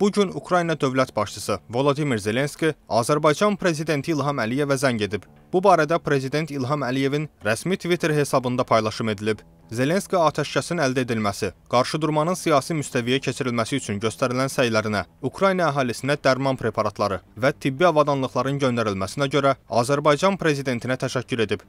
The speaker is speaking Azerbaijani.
Bu gün Ukrayna dövlət başçısı Volodimir Zelenski Azərbaycan prezidenti İlham Əliyevə zəng edib. Bu barədə prezident İlham Əliyevin rəsmi Twitter hesabında paylaşım edilib. Zelenski atəşkəsin əldə edilməsi, qarşıdurmanın siyasi müstəviyə keçirilməsi üçün göstərilən səylərinə, Ukrayna əhalisinə dərman preparatları və tibbi avadanlıqların göndərilməsinə görə Azərbaycan prezidentinə təşəkkür edib.